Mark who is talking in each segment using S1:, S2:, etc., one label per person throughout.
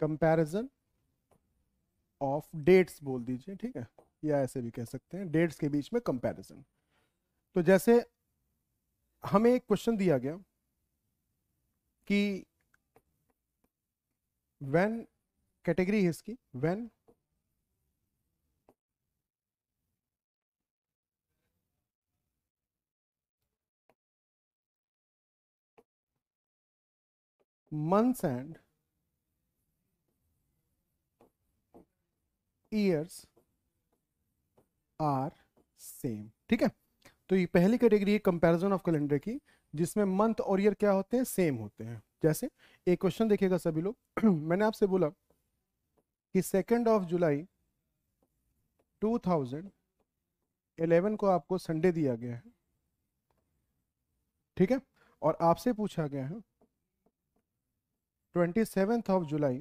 S1: comparison of dates बोल दीजिए ठीक है या ऐसे भी कह सकते हैं डेट्स के बीच में कंपैरिजन तो जैसे हमें एक क्वेश्चन दिया गया कि व्हेन कैटेगरी है इसकी when months and years are same ठीक है तो ये पहली कैटेगरी है कंपैरिजन ऑफ कैलेंडर की जिसमें मंथ और ईयर क्या होते हैं सेम होते हैं जैसे एक क्वेश्चन देखिएगा सभी लोग मैंने आपसे बोला कि सेकेंड ऑफ जुलाई 2011 को आपको संडे दिया गया है ठीक है और आपसे पूछा गया है ट्वेंटी सेवेंथ ऑफ जुलाई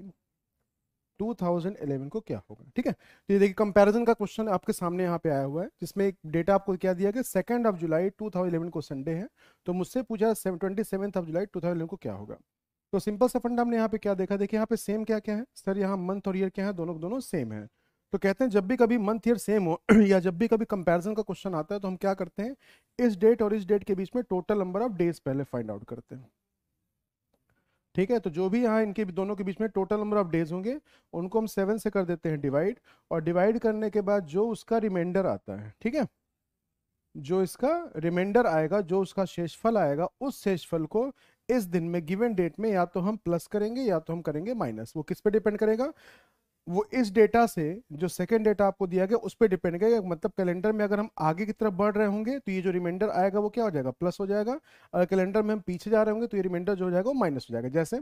S1: 2011 को क्या होगा ठीक है तो ये देखिए कंपैरिजन का क्वेश्चन आपके सामने यहाँ पे आया हुआ है जिसमें एक डेटा आपको क्या दिया गया सेकेंड ऑफ जुलाई 2011 को संडे है तो मुझसे पूछा ट्वेंटी सेवन ऑफ जुलाई 2011 को क्या होगा तो सिंपल सा फंड हमने यहाँ पे क्या देखा देखिए यहाँ पे सेम क्या क्या है सर यहाँ मंथ और ईयर क्या है दोनों दोनों सेम है तो कहते हैं जब भी कभी मंथ ईयर सेम हो या जब भी कभी कंपेरिजन का क्वेश्चन आता है तो हम क्या करते हैं इस डेट और इस डेट के बीच में टोटल नंबर ऑफ डेज पहले फाइंड आउट करते हैं ठीक है तो जो भी यहाँ इनके दोनों के बीच में टोटल नंबर ऑफ डेज होंगे उनको हम सेवन से कर देते हैं डिवाइड और डिवाइड करने के बाद जो उसका रिमाइंडर आता है ठीक है जो इसका रिमाइंडर आएगा जो उसका शेषफल आएगा उस शेषफल को इस दिन में गिवन डेट में या तो हम प्लस करेंगे या तो हम करेंगे माइनस वो किस पे डिपेंड करेगा वो इस डेटा से जो सेकेंड डेटा आपको दिया गया उस पर डिपेंड करेगा मतलब कैलेंडर में अगर हम आगे की तरफ बढ़ रहे होंगे तो ये जो रिमाइंडर आएगा वो क्या हो जाएगा प्लस हो जाएगा अगर कैलेंडर में हम पीछे जा रहे होंगे तो ये रिमाइंडर जो हो जाएगा वो माइनस हो जाएगा जैसे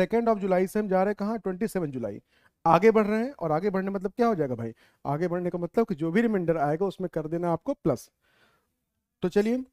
S1: सेकेंड ऑफ जुलाई से हम जा रहे हैं कहाँ ट्वेंटी सेवन जुलाई आगे बढ़ रहे हैं और आगे बढ़ने मतलब क्या हो जाएगा भाई आगे बढ़ने का मतलब कि जो भी रिमाइंडर आएगा उसमें कर देना आपको प्लस तो चलिए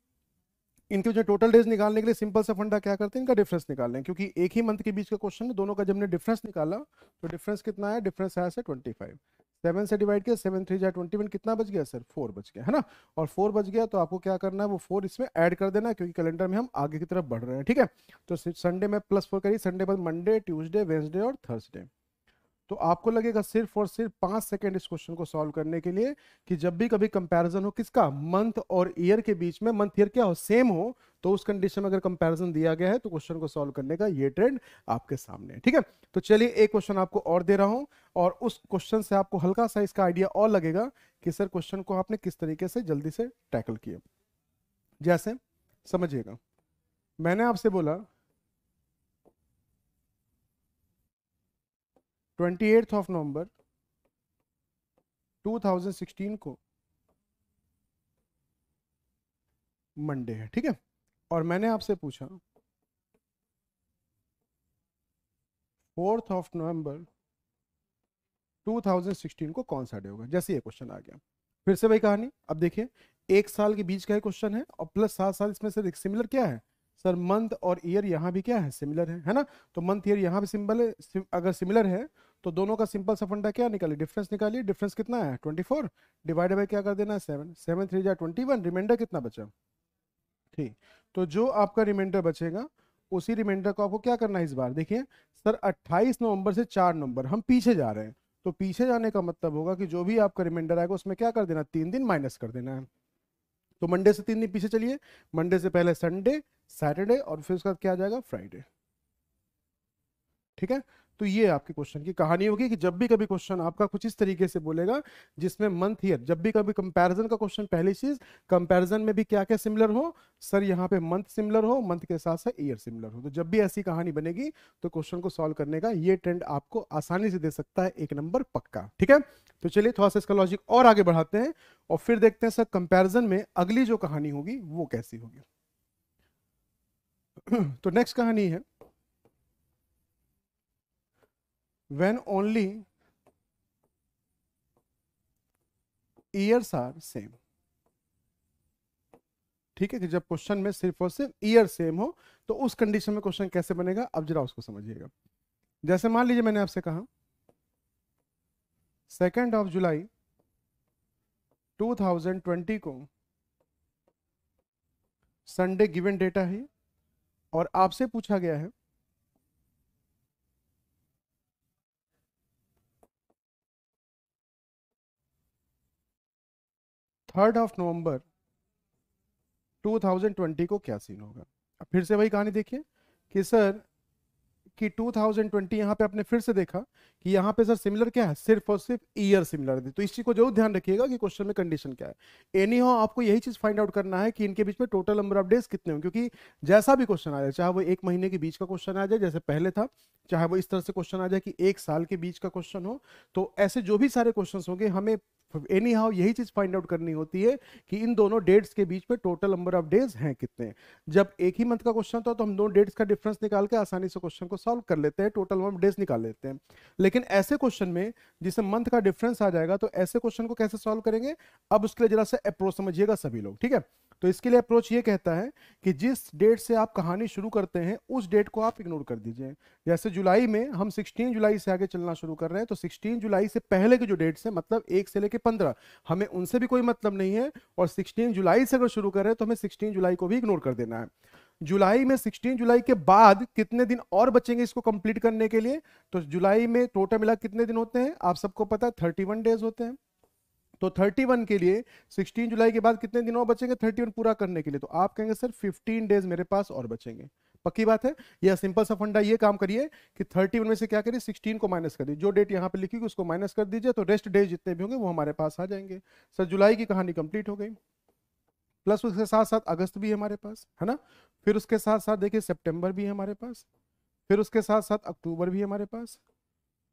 S1: इनके जो टोटल डेज निकालने के लिए सिंपल सा फंडा क्या करते हैं इनका डिफरेंस निकाल लें क्योंकि एक ही मंथ के बीच का क्वेश्चन है दोनों का जब ने डिफरेंस निकाला तो डिफरेंस कितना है डिफरेंस आया सर ट्वेंटी फाइव सेवन से डिवाइड किया सेवन थ्री जाए ट्वेंटी वन कितना बच गया सर फोर बच गया है ना और फोर बच गया तो आपको क्या करना है वो फोर इसमें ऐड कर देना क्योंकि कैलेंडर में हम आगे की तरफ बढ़ रहे हैं ठीक है तो संडे में प्लस फोर करिए संडे बाद मंडे ट्यूजडे वेंसडे और थर्सडे तो आपको लगेगा सिर्फ और सिर्फ पांच सेकेंड इस क्वेश्चन को सॉल्व करने के लिए कि जब भी कभी कंपैरिजन हो किसका मंथ और ईयर के बीच में मंथ ईयर क्या हो सेम हो तो उस कंडीशन में अगर कंपैरिजन दिया गया है तो क्वेश्चन को सॉल्व करने का ये ट्रेंड आपके सामने है ठीक है तो चलिए एक क्वेश्चन आपको और दे रहा हूं और उस क्वेश्चन से आपको हल्का सा इसका आइडिया और लगेगा कि सर क्वेश्चन को आपने किस तरीके से जल्दी से टैकल किया जैसे समझिएगा मैंने आपसे बोला ट्वेंटी 28th ऑफ नवंबर 2016 को मंडे है ठीक है और मैंने आपसे पूछा फोर्थ ऑफ नवंबर 2016 को कौन सा डे होगा जैसे ये क्वेश्चन आ गया फिर से वही कहानी अब देखिए एक साल के बीच का ही क्वेश्चन है और प्लस सात साल इसमें से एक सिमिलर क्या है सर मंथ और ईयर यहाँ भी क्या है सिमिलर है है ना तो मंथ ईयर यहाँ भी सिंबल है अगर सिमिलर है तो दोनों का सिंपल सा फंडा क्या निकाली डिफरेंस निकाली डिफरेंस कितना है ट्वेंटी फोर डिवाइड बाई क्या कर देना है सेवन सेवन थ्री जा ट्वेंटी वन रिमाइंडर कितना बचा ठीक तो जो आपका रिमाइंडर बचेगा उसी रिमाइंडर को आपको क्या करना है इस बार देखिए सर 28 नवंबर से 4 नवंबर हम पीछे जा रहे हैं तो पीछे जाने का मतलब होगा कि जो भी आपका रिमाइंडर आएगा उसमें क्या कर देना तीन दिन माइनस कर देना है तो मंडे से तीन दिन पीछे चलिए मंडे से पहले संडे सैटरडे और फिर उसके बाद क्या आ जाएगा फ्राइडे ठीक है तो ये आपके क्वेश्चन की कहानी होगी कि जब भी कभी क्वेश्चन आपका कुछ इस तरीके से बोलेगा जिसमें मंथ ईयर जब भी कभी कंपैरिजन का क्वेश्चन पहली चीज कंपैरिजन में भी क्या क्या सिमिलर हो सर यहाँ पे मंथ सिमिलर हो मंथ के साथ साथ ईयर सिमिलर हो तो जब भी ऐसी कहानी बनेगी तो क्वेश्चन को सॉल्व करने का ये ट्रेंड आपको आसानी से दे सकता है एक नंबर पक्का ठीक है तो चलिए थोड़ा सा इसका लॉजिक और आगे बढ़ाते हैं और फिर देखते हैं सर कंपेरिजन में अगली जो कहानी होगी वो कैसी होगी तो नेक्स्ट कहानी है when only years are same ठीक है कि जब क्वेश्चन में सिर्फ और सिर्फ ईयर सेम हो तो उस कंडीशन में क्वेश्चन कैसे बनेगा अब जरा उसको समझिएगा जैसे मान लीजिए मैंने आपसे कहा सेकेंड ऑफ जुलाई 2020 को संडे गिवन डेटा है और आपसे पूछा गया है थर्ड ऑफ नवंबर 2020 को क्या सीन होगा अब फिर से वही कहानी देखिए कि सर कि 2020 यहाँ पे आपने फिर से देखा कि यहाँ पे सर सिमिलर क्या है सिर्फ और सिर्फ ईयर सिमिलर है तो इस चीज को जरूर ध्यान रखिएगा कि क्वेश्चन में कंडीशन क्या है एनी हो आपको यही चीज फाइंड आउट करना है कि इनके बीच में टोटल नंबर ऑफ डेज कितने क्योंकि जैसा भी क्वेश्चन आ जाए चाहे वो एक महीने के बीच का क्वेश्चन आ जाए जैसे पहले था चाहे वो इस तरह से क्वेश्चन आ जाए कि एक साल के बीच का क्वेश्चन हो तो ऐसे जो भी सारे क्वेश्चन होंगे हमें एनी हाउ यही चीज़ फाइंड आउट करनी होती है कि इन दोनों डेट्स के बीच में टोटल नंबर ऑफ डेज हैं कितने जब एक ही मंथ का क्वेश्चन होता है तो हम दोनों डेट्स का डिफरेंस निकाल के आसानी से क्वेश्चन को सॉल्व कर लेते हैं टोटल नंबर डेज निकाल लेते हैं लेकिन ऐसे क्वेश्चन में जिसे मंथ का डिफरेंस आ जाएगा तो ऐसे क्वेश्चन को कैसे सॉल्व करेंगे अब उसके लिए जरा सा अप्रोच समझिएगा सभी लोग ठीक है तो इसके लिए अप्रोच ये कहता है कि जिस डेट से आप कहानी शुरू करते हैं उस डेट को आप इग्नोर कर दीजिए जैसे जुलाई में हम 16 जुलाई से आगे चलना शुरू कर रहे हैं तो 16 जुलाई से पहले के जो डेट्स हैं मतलब एक से लेकर पंद्रह हमें उनसे भी कोई मतलब नहीं है और 16 जुलाई से अगर शुरू कर रहे हैं तो हमें सिक्सटीन जुलाई को भी इग्नोर कर देना है जुलाई में 16 जुलाई के बाद कितने दिन और बचेंगे इसको कंप्लीट करने के लिए तो जुलाई में टोटल मिला कितने दिन होते हैं आप सबको पता है थर्टी डेज होते हैं तो 31 के लिए 16 जुलाई के बाद कितने दिन और बचेंगे 31 पूरा करने के लिए तो आप कहेंगे सर 15 डेज मेरे पास और बचेंगे पक्की बात है या सिंपल सा फंडा ये काम करिए कि 31 में से क्या करिए 16 को माइनस करिए जो डेट यहाँ पे लिखी हुई उसको माइनस कर दीजिए तो रेस्ट डेज जितने भी होंगे वो हमारे पास आ जाएंगे सर जुलाई की कहानी कंप्लीट हो गई प्लस उसके साथ साथ अगस्त भी है हमारे पास है ना फिर उसके साथ साथ देखिए सेप्टेम्बर भी है हमारे पास फिर उसके साथ साथ अक्टूबर भी है हमारे पास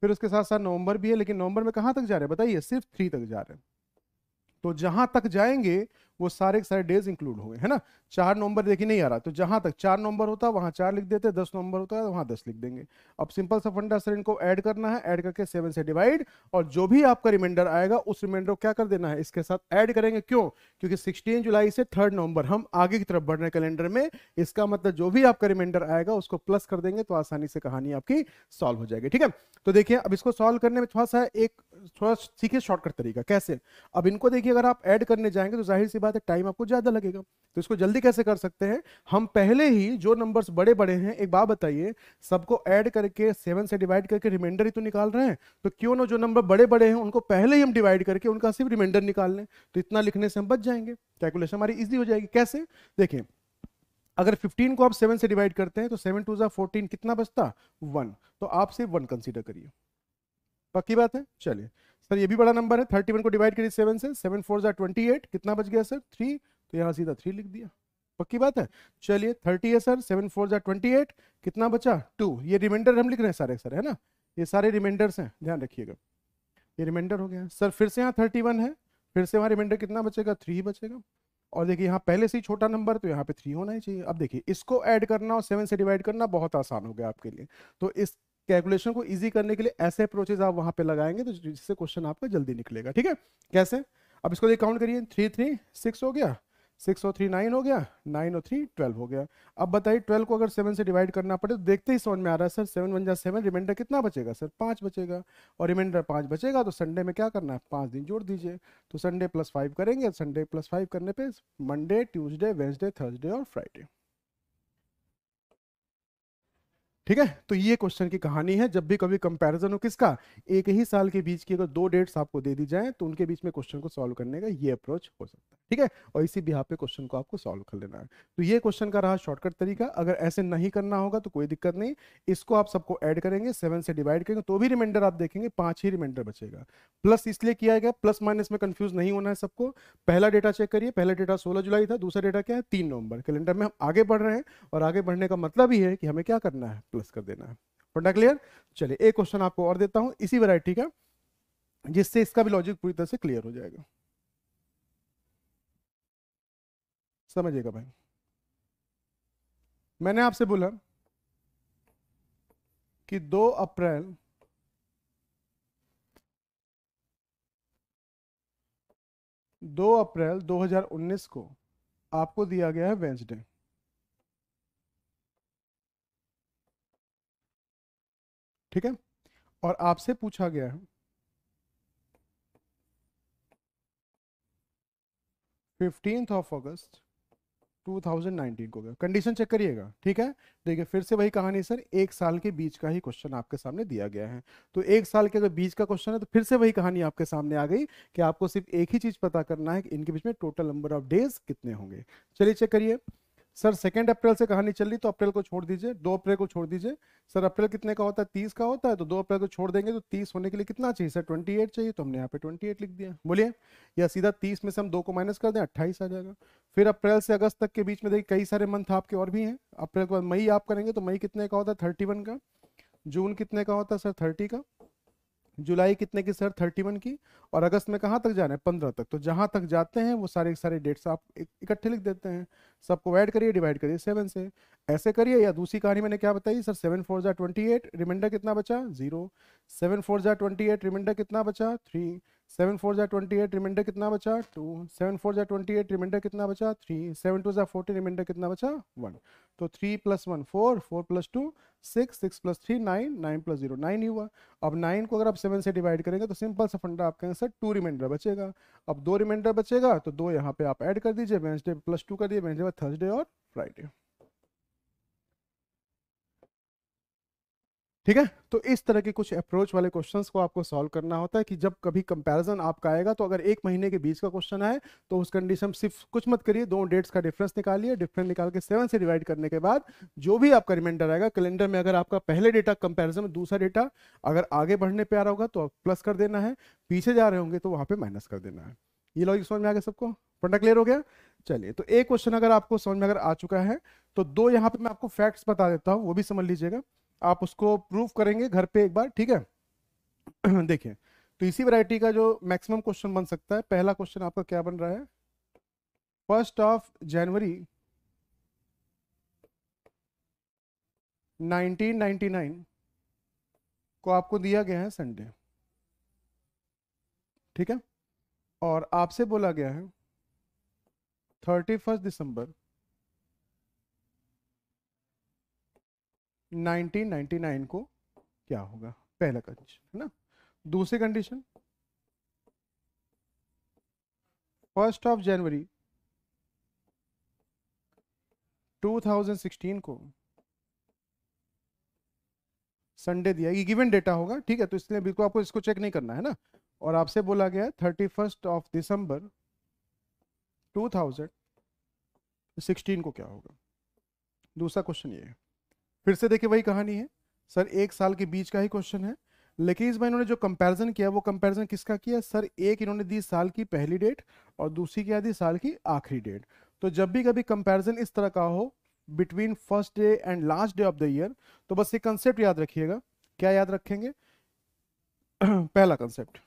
S1: फिर उसके साथ साथ नवंबर भी है लेकिन नवंबर में कहाँ तक जा रहे हैं बताइए सिर्फ थ्री तक जा रहे हैं तो जहां तक जाएंगे वो सारे के सारे डेज इंक्लूड हो गए है ना चार नवंबर देखिए नहीं आ रहा तो जहां तक चार नंबर होता है वहां चार लिख देते दस नवंबर होता है वहां दस लिख देंगे अब सिंपल सा फंडा सर इनको ऐड करना है ऐड करके सेवन से डिवाइड और जो भी आपका रिमाइंडर आएगा उस रिमाइंडर को क्या कर देना है इसके साथ ऐड करेंगे क्यों क्योंकि सिक्सटीन जुलाई से थर्ड नवंबर हम आगे की तरफ बढ़ रहे कैलेंडर में इसका मतलब जो भी आपका रिमाइंडर आएगा उसको प्लस कर देंगे तो आसानी से कहानी आपकी सॉल्व हो जाएगी ठीक है तो देखिए अब इसको सॉल्व करने में थोड़ा सा एक थोड़ा सीखे शॉर्टकट तरीका कैसे अब इनको देखिए अगर आप ऐड करने जाएंगे तो जाहिर सी बात बात है टाइम आपको ज्यादा लगेगा तो इसको जल्दी कैसे कर सकते हैं हम पहले ही जो नंबर्स बड़े बड़े हैं एक बात बताइए सबको ऐड करके सेवन से डिवाइड करके रिमाइंडर ही तो निकाल रहे हैं तो क्यों ना जो नंबर बड़े बड़े हैं उनको पहले ही हम डिवाइड करके उनका सिर्फ रिमाइंडर निकाल लें तो इतना लिखने से हम बच जाएंगे कैलकुलेशन हमारी ईजी हो जाएगी कैसे देखिए अगर 15 को आप 7 से डिवाइड करते हैं तो 7 टू ज़ा 14 कितना बचता 1 तो आप सिर्फ 1 कंसीडर करिए पक्की बात है चलिए सर ये भी बड़ा नंबर है थर्टी वन को डिवाइड करिए सेवन से सेवन फोर जार ट्वेंटी एट कितना बच गया सर थ्री तो यहाँ सीधा थ्री लिख दिया पक्की बात है चलिए थर्टी है सर सेवन फोर जार ट्वेंटी एट कितना बचा टू ये रिमाइंडर हम लिख रहे हैं सारे सर है ना ये सारे रिमाइंडर्स हैं ध्यान रखिएगा ये रिमाइंडर हो गया सर फिर से यहाँ थर्टी वन है फिर से वहाँ रिमाइंडर कितना बचेगा थ्री बचेगा और देखिए यहाँ पहले से ही छोटा नंबर तो यहाँ पे थ्री होना ही चाहिए अब देखिए इसको ऐड करना और सेवन से डिवाइड करना बहुत आसान हो गया आपके लिए तो इस कैलकुलेशन को इजी करने के लिए ऐसे अप्रोचेज आप वहां पे लगाएंगे तो जिससे क्वेश्चन आपका जल्दी निकलेगा ठीक है कैसे अब इसको काउंट करिए थ्री थ्री सिक्स हो गया सिक्स और थ्री नाइन हो गया नाइन और थ्री ट्वेल्व हो गया अब बताइए ट्वेल्व को अगर सेवन से डिवाइड करना पड़े तो देखते ही समझ में आ रहा है सर सेवन वन जा सेवन रिमाइंडर कितना बचेगा सर पाँच बचेगा और रिमाइंडर पाँच बचेगा तो संडे में क्या करना है पाँच दिन जोड़ दीजिए तो संडे प्लस फाइव करेंगे संडे प्लस फाइव करने पे मंडे ट्यूजडे वेंसडे थर्सडे और फ्राइडे ठीक है तो ये क्वेश्चन की कहानी है जब भी कभी कंपैरिजन हो किसका एक ही साल के बीच की अगर दो डेट्स आपको दे दी जाए तो उनके बीच में क्वेश्चन को सॉल्व करने का ये अप्रोच हो सकता है ठीक है और इसी बिहार पे क्वेश्चन को आपको सॉल्व कर लेना है तो ये क्वेश्चन का रहा शॉर्टकट तरीका अगर ऐसे नहीं करना होगा तो कोई दिक्कत नहीं इसको आप सबको एड करेंगे सेवन से डिवाइड करेंगे तो भी रिमाइंडर आप देखेंगे पांच ही रिमाइंडर बचेगा प्लस इसलिए किया गया प्लस माइनस में कंफ्यूज नहीं होना है सबको पहला डेटा चेक करिए पहला डेटा सोलह जुलाई था दूसरा डेटा क्या है तीन नवंबर कैलेंडर में हम आगे बढ़ रहे हैं और आगे बढ़ने का मतलब ही है कि हमें क्या करना है प्लस कर देना है पढ़ना क्लियर चलिए एक क्वेश्चन आपको और देता हूँ इसी वैरायटी का जिससे इसका भी लॉजिक पूरी तरह से क्लियर हो जाएगा समझिएगा भाई मैंने आपसे बोला कि दो अप्रैल दो अप्रैल 2019 को आपको दिया गया है वेंसडे ठीक है और आपसे पूछा गया है फिफ्टीन ऑफ अगस्त 2019 को गया कंडीशन चेक करिएगा ठीक है देखिए फिर से वही कहानी सर एक साल के बीच का ही क्वेश्चन आपके सामने दिया गया है तो एक साल के अगर बीच का क्वेश्चन है तो फिर से वही कहानी आपके सामने आ गई कि आपको सिर्फ एक ही चीज पता करना है कि इनके बीच में टोटल नंबर ऑफ डेज कितने होंगे चलिए चेक करिए सर सेकेंड अप्रैल से कहानी चल रही तो अप्रैल को छोड़ दीजिए दो अप्रैल को छोड़ दीजिए सर अप्रैल कितने का होता है तीस का होता है तो दो अप्रैल को छोड़ देंगे तो तीस होने के लिए कितना चाहिए सर ट्वेंटी एट चाहिए तो हमने यहाँ पे ट्वेंटी एट लिख दिया बोलिए या सीधा तीस में से हम दो को माइनस कर दें अट्ठाईस आ जाएगा फिर अप्रैल से अगस्त तक के बीच में देखिए कई सारे मंथ आपके और भी हैं अप्रैल के बाद मई आप करेंगे तो मई कितने का होता है थर्टी का जून कितने का होता है सर थर्टी का जुलाई कितने की सर थर्टी वन की और अगस्त में कहाँ तक जाना है पंद्रह तक तो जहाँ तक जाते हैं वो सारे सारे डेट्स आप इकट्ठे लिख देते हैं सबको ऐड करिए डिवाइड करिए सेवन से ऐसे करिए या दूसरी कहानी मैंने क्या बताई सर सेवन फोर जा ट्वेंटी एट रिमाइंडर कितना बचा जीरो सेवन फोर जा ट्वेंटी एट रिमाइंडर कितना बचा थ्री सेवन फोर जै ट्वेंटी एट रिमाइंडर कितना बचा टू सेवन फोर जै ट्वेंटी एट रिमाइंडर कितना बचा थ्री सेवन टू जै फोर्टी रिमाइंडर कितना बचा वन तो three plus one four four plus two six six plus three nine nine plus zero nine ही हुआ अब नाइन को अगर आप सेवन से डिवाइड करेंगे तो सिंपल सा फंडा आपका आंसर टू रिमाइंडर बचेगा अब दो रिमाइंडर बचेगा तो दो यहाँ पे आप ऐड कर दीजिए वेंसडे प्लस टू कर दिए वेंसडे थर्सडे और फ्राइडे ठीक है तो इस तरह के कुछ अप्रोच वाले क्वेश्चंस को आपको सॉल्व करना होता है कि जब कभी कंपैरिजन आपका आएगा तो अगर एक महीने के बीच का क्वेश्चन आए तो उस कंडीशन सिर्फ कुछ मत करिए दो डेट्स का डिफरेंस निकालिए डिफरेंस निकाल के सेवन से डिवाइड करने के बाद जो भी आपका रिमाइंडर आएगा कैलेंडर में अगर आपका पहले डेटा कंपेरिजन में दूसरा डेटा अगर आगे बढ़ने पर आ रहा होगा तो प्लस कर देना है पीछे जा रहे होंगे तो वहाँ पर माइनस कर देना है ये लॉजिक समझ में आ गया सबको पंडा क्लियर हो गया चलिए तो एक क्वेश्चन अगर आपको समझ में अगर आ चुका है तो दो यहाँ पे मैं आपको फैक्ट्स बता देता हूँ वो भी समझ लीजिएगा आप उसको प्रूव करेंगे घर पे एक बार ठीक है देखिए तो इसी वैरायटी का जो मैक्सिमम क्वेश्चन बन सकता है पहला क्वेश्चन आपका क्या बन रहा है फर्स्ट ऑफ जनवरी 1999 को आपको दिया गया है संडे ठीक है और आपसे बोला गया है थर्टी फर्स्ट दिसंबर 1999 को क्या होगा पहला कंडीशन है ना दूसरी कंडीशन फर्स्ट ऑफ जनवरी 2016 को संडे दिया ये गिवन डेटा होगा ठीक है तो इसलिए बिल्कुल आपको इसको चेक नहीं करना है ना और आपसे बोला गया है थर्टी फर्स्ट ऑफ दिसंबर 2016 को क्या होगा दूसरा क्वेश्चन ये है फिर से देखिए वही कहानी है सर एक साल के बीच का ही क्वेश्चन है लेकिन इस बार इन्होंने जो कंपैरिजन किया वो कंपैरिजन किसका किया सर एक इन्होंने दी साल की पहली डेट और दूसरी क्या दी साल की आखिरी डेट तो जब भी कभी कंपैरिजन इस तरह का हो between first day and last day of the year तो बस ये कंसेप्ट याद रखिएगा क्या याद रखेंगे पहला concept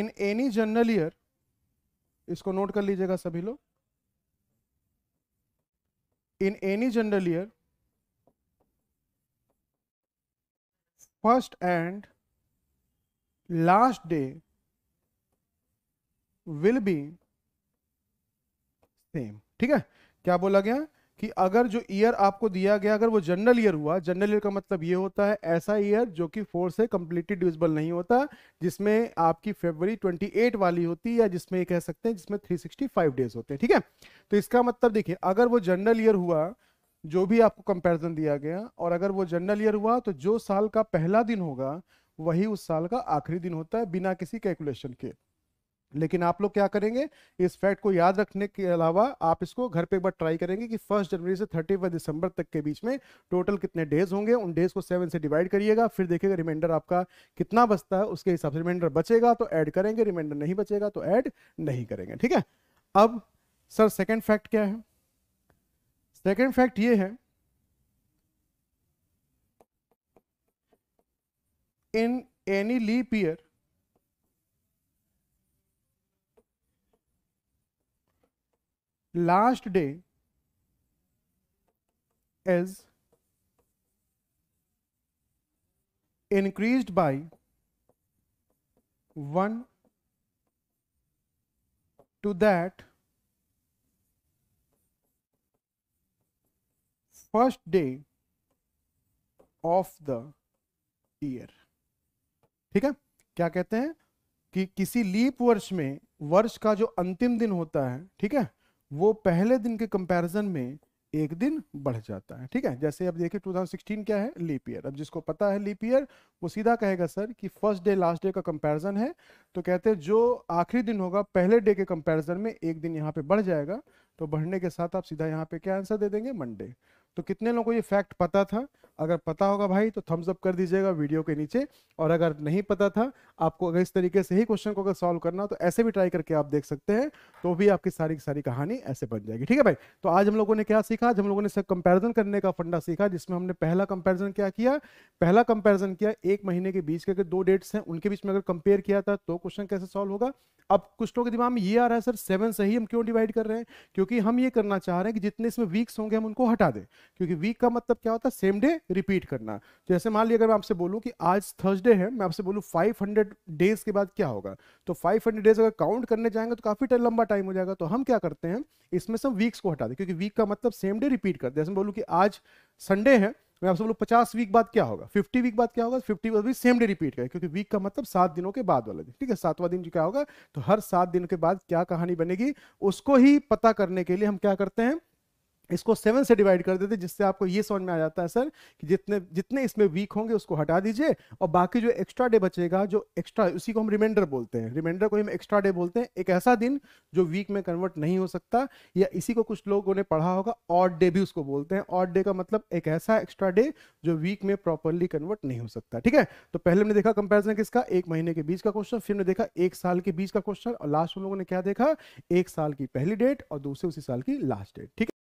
S1: in any general year इसको नोट कर लीजिएगा सभी लोग in any general year first and last day will be same ठीक है क्या बोला गया कि अगर जो ईयर आपको दिया गया अगर वो जनरल ईयर हुआ जनरल ईयर का मतलब ये होता है ऐसा ईयर जो कि फोर से कम्प्लीटली डिविजिबल नहीं होता जिसमें आपकी फेबरी 28 वाली होती है या जिसमें ये कह सकते हैं जिसमें 365 डेज होते हैं ठीक है तो इसका मतलब देखिए अगर वो जनरल ईयर हुआ जो भी आपको कंपेरिजन दिया गया और अगर वो जनरल ईयर हुआ तो जो साल का पहला दिन होगा वही उस साल का आखिरी दिन होता है बिना किसी कैलकुलेशन के लेकिन आप लोग क्या करेंगे इस फैक्ट को याद रखने के अलावा आप इसको घर पे एक बार ट्राई करेंगे कि फर्स्ट जनवरी से थर्टी दिसंबर तक के बीच में टोटल कितने डेज होंगे उन डेज को सेवन से डिवाइड करिएगा फिर देखिएगा रिमाइंडर आपका कितना बचता है उसके हिसाब से रिमाइंडर बचेगा तो ऐड करेंगे रिमाइंडर नहीं बचेगा तो ऐड नहीं करेंगे ठीक है अब सर सेकेंड फैक्ट क्या है सेकेंड फैक्ट ये है in any leap year last day is increased by 1 to that first day of the year ठीक है क्या कहते हैं कि किसी लीप वर्ष में वर्ष का जो अंतिम दिन होता है ठीक है वो पहले दिन के कंपैरिजन में एक दिन बढ़ जाता है ठीक है जैसे अब देखिए 2016 क्या है लीप ईयर अब जिसको पता है लीप ईयर वो सीधा कहेगा सर कि फर्स्ट डे लास्ट डे का कंपैरिजन है तो कहते हैं जो आखिरी दिन होगा पहले डे के कंपैरिजन में एक दिन यहाँ पे बढ़ जाएगा तो बढ़ने के साथ आप सीधा यहाँ पे क्या आंसर दे देंगे मंडे तो कितने लोगों को ये फैक्ट पता था अगर पता होगा भाई तो थम्स अप कर दीजिएगा वीडियो के नीचे और अगर नहीं पता था आपको अगर इस तरीके से ही क्वेश्चन को अगर सॉल्व करना तो ऐसे भी ट्राई करके आप देख सकते हैं तो भी आपकी सारी की सारी कहानी ऐसे बन जाएगी ठीक है भाई तो आज हम लोगों ने क्या सीखा आज हम लोगों ने सब करने का फंडा सीखा जिसमें हमने पहला कंपेरिजन क्या किया पहला कंपेरिजन किया एक महीने के बीच के अगर दो डेट्स हैं उनके बीच में अगर कंपेयर किया था तो क्वेश्चन कैसे सॉल्व होगा अब कुछ लोगों के दिमाग में ये आ रहा है सर सेवन से ही हम क्यों डिवाइड कर रहे हैं क्योंकि हम ये करना चाह रहे हैं कि जितने इसमें वीक्स होंगे हम उनको हटा दें क्योंकि वीक का मतलब क्या होता है सेम डे रिपीट करना जैसे मान लिया अगर मैं आपसे बोलूँ कि आज थर्सडे है मैं आपसे बोलूँ 500 डेज के बाद क्या होगा तो 500 डेज अगर काउंट करने जाएंगे तो काफ़ी लंबा टाइम हो जाएगा तो हम क्या करते हैं इसमें से वीक्स को हटा दें क्योंकि वीक का मतलब सेम डे रिपीट करते हैं जैसे बोलूँ कि आज संडे है मैं आपसे बोलूँ पचास वीक बाद क्या होगा फिफ्टी वीक बाद क्या होगा फिफ्टी बाद भी सेम डे रिपीट करें क्योंकि वीक का मतलब सात दिनों के बाद वाला दिन ठीक है सातवां दिन क्या होगा तो हर सात दिन के बाद क्या कहानी बनेगी उसको ही पता करने के लिए हम क्या करते हैं इसको सेवन से डिवाइड कर देते जिससे आपको ये समझ में आ जाता है सर कि जितने जितने इसमें वीक होंगे उसको हटा दीजिए और बाकी जो एक्स्ट्रा डे बचेगा जो एक्स्ट्रा उसी को हम रिमाइंडर बोलते हैं रिमाइंडर को हम एक्स्ट्रा डे बोलते हैं एक ऐसा दिन जो वीक में कन्वर्ट नहीं हो सकता या इसी को कुछ लोगों ने पढ़ा होगा ऑड डे भी उसको बोलते हैं ऑड डे का मतलब एक ऐसा एक्स्ट्रा डे जो वीक में प्रॉपरली कन्वर्ट नहीं हो सकता ठीक है तो पहले हमने देखा कंपेरिजन किसका एक महीने के बीच का क्वेश्चन फिर हमने देखा एक साल के बीच का क्वेश्चन और लास्ट हम लोगों ने क्या देखा एक साल की पहली डेट और दूसरे उसी साल की लास्ट डेट ठीक है